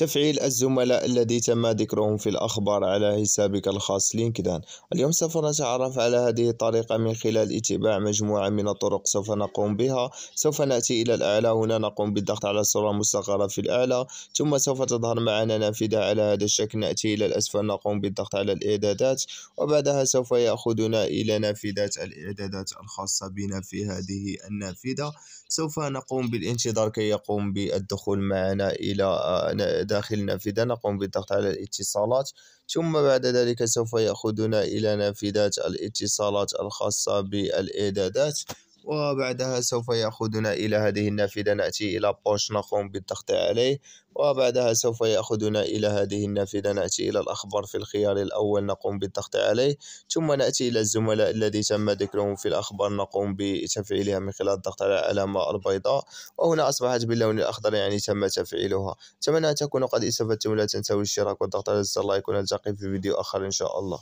تفعيل الزملاء الذي تم ذكرهم في الأخبار على حسابك الخاص لينكدان اليوم سوف نتعرف على هذه الطريقة من خلال اتباع مجموعة من الطرق سوف نقوم بها سوف نأتي إلى الأعلى هنا نقوم بالضغط على الصورة المستقرة في الأعلى ثم سوف تظهر معنا نافذة على هذا الشكل نأتي إلى الأسفل نقوم بالضغط على الإعدادات وبعدها سوف يأخذنا إلى نافذة الإعدادات الخاصة بنا في هذه النافذة سوف نقوم بالانتظار كي يقوم بالدخول معنا إلى داخل نافذة نقوم بالضغط على الاتصالات ثم بعد ذلك سوف يأخذنا إلى نافذة الاتصالات الخاصة بالإعدادات وبعدها سوف يأخذنا إلى هذه النافذة نأتي إلى بوش نقوم بالضغط عليه وبعدها سوف يأخذنا إلى هذه النافذة نأتي إلى الأخبار في الخيار الأول نقوم بالضغط عليه ثم نأتي إلى الزملاء الذي تم ذكرهم في الأخبار نقوم بتفعيلها من خلال الضغط على العلامة البيضاء وهنا أصبحت باللون الأخضر يعني تم تفعيلها أتمنى أن تكونوا قد استفدتم لا تنسوا الاشتراك والضغط على زر اللايك ونلتقي في فيديو آخر إن شاء الله